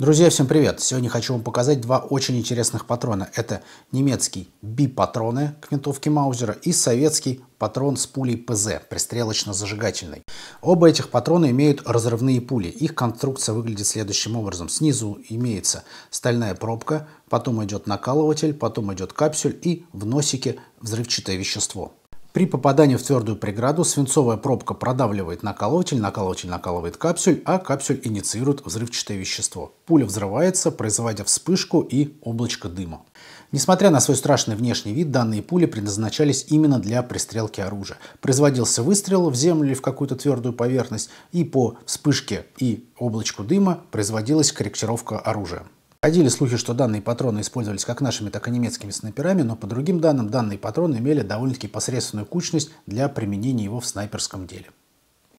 Друзья, всем привет! Сегодня хочу вам показать два очень интересных патрона. Это немецкий би-патроны к винтовке Маузера и советский патрон с пулей ПЗ, пристрелочно зажигательный Оба этих патрона имеют разрывные пули. Их конструкция выглядит следующим образом. Снизу имеется стальная пробка, потом идет накалыватель, потом идет капсюль и в носике взрывчатое вещество. При попадании в твердую преграду свинцовая пробка продавливает наколотель, наколотель накалывает капсюль, а капсюль инициирует взрывчатое вещество. Пуля взрывается, производя вспышку и облачко дыма. Несмотря на свой страшный внешний вид, данные пули предназначались именно для пристрелки оружия. Производился выстрел в землю или в какую-то твердую поверхность, и по вспышке и облачку дыма производилась корректировка оружия. Ходили слухи, что данные патроны использовались как нашими, так и немецкими снайперами, но по другим данным, данные патроны имели довольно-таки посредственную кучность для применения его в снайперском деле.